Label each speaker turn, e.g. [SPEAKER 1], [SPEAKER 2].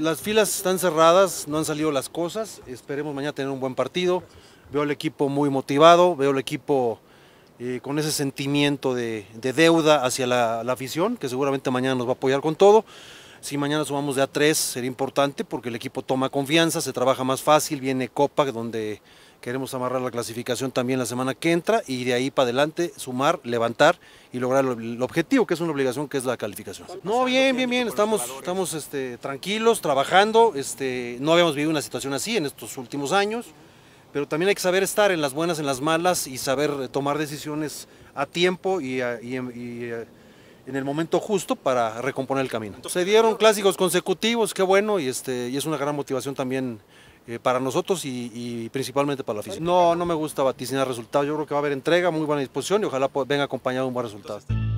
[SPEAKER 1] Las filas están cerradas, no han salido las cosas. Esperemos mañana tener un buen partido. Veo al equipo muy motivado, veo al equipo eh, con ese sentimiento de, deuda hacia la, afición, que seguramente mañana nos va a apoyar con todo. Si mañana sumamos de A3 sería importante porque el equipo toma confianza, se trabaja más fácil, viene Copa, donde Queremos amarrar la clasificación también la semana que entra y de ahí para adelante sumar, levantar y lograr el objetivo, que es una obligación, que es la calificación. No, bien, bien, bien, estamos, estamos este, tranquilos, trabajando, este, no habíamos vivido una situación así en estos últimos años, pero también hay que saber estar en las buenas, en las malas y saber eh, tomar decisiones a tiempo y, eh, em, eh, en el momento justo para recomponer el camino. Se dieron clásicos consecutivos, qué bueno, y, este, y es una gran motivación también eh, para nosotros y, principalmente para la física. No, no me gusta vaticinar resultados, yo creo que va a haber entrega, muy buena disposición y ojalá venga acompañado de un buen resultado.